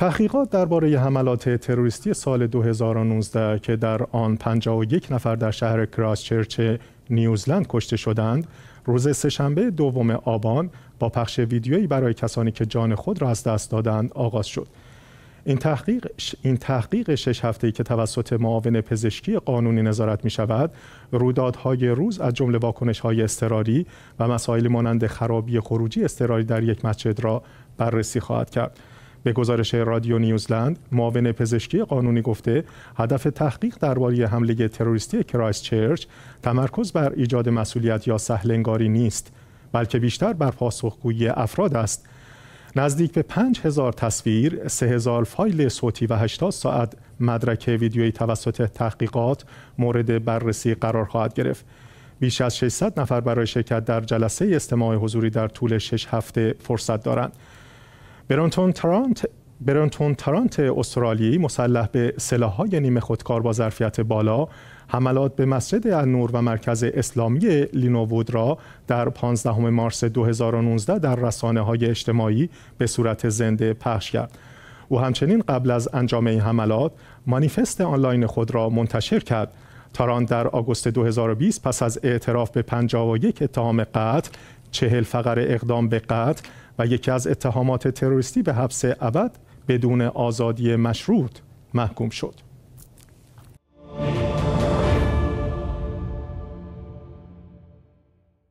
تحقیقات درباره حملات تروریستی سال 2019 که در آن 51 نفر در شهر کراسچرچ نیوزلند کشته شدند، روز سهشنبه دوم آبان با پخش ویدیویی برای کسانی که جان خود را از دست دادند آغاز شد. این تحقیق, این تحقیق شش هفته‌ای که توسط معاون پزشکی قانونی نظارت می‌شود، رویدادهای روز از جمله واکنش‌های استراری و مسائل مانند خرابی خروجی استراری در یک مسجد را بررسی خواهد کرد. به گزارش رادیو نیوزلند معاون پزشکی قانونی گفته هدف تحقیق درباره حمله تروریستی کرایست چرچ تمرکز بر ایجاد مسئولیت یا سهلنگاری نیست بلکه بیشتر بر پاسخگویی افراد است نزدیک به 5000 تصویر، 3000 فایل صوتی و 80 ساعت مدرک ویدیویی توسط تحقیقات مورد بررسی قرار خواهد گرفت. بیش از 600 نفر برای شرکت در جلسه استماع حضوری در طول 6 هفته فرصت دارند. برانتون ترانت برانتون ترانت استرالیایی مسلح به سلاح‌های نیمه خودکار با ظرفیت بالا حملات به مسجد النور و مرکز اسلامی لینوود را در 15 مارس 2019 در رسانه های اجتماعی به صورت زنده پخش کرد. او همچنین قبل از انجام این حملات مانیفست آنلاین خود را منتشر کرد. تاران در آگوست 2020 پس از اعتراف به 51 اتهام قتل چهل فقر اقدام به قتل و یکی از اتهامات تروریستی به حبس ابد بدون آزادی مشروط محکوم شد